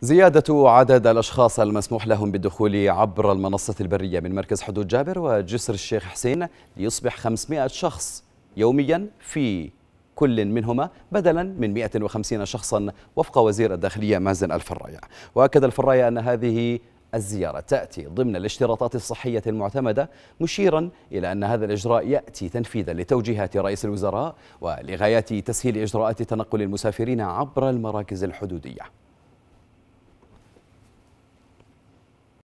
زيادة عدد الأشخاص المسموح لهم بالدخول عبر المنصة البرية من مركز حدود جابر وجسر الشيخ حسين ليصبح 500 شخص يوميا في كل منهما بدلا من 150 شخصا وفق وزير الداخلية مازن الفرايا وأكد الفرايا أن هذه الزيارة تأتي ضمن الاشتراطات الصحية المعتمدة مشيرا إلى أن هذا الإجراء يأتي تنفيذا لتوجيهات رئيس الوزراء ولغاية تسهيل إجراءات تنقل المسافرين عبر المراكز الحدودية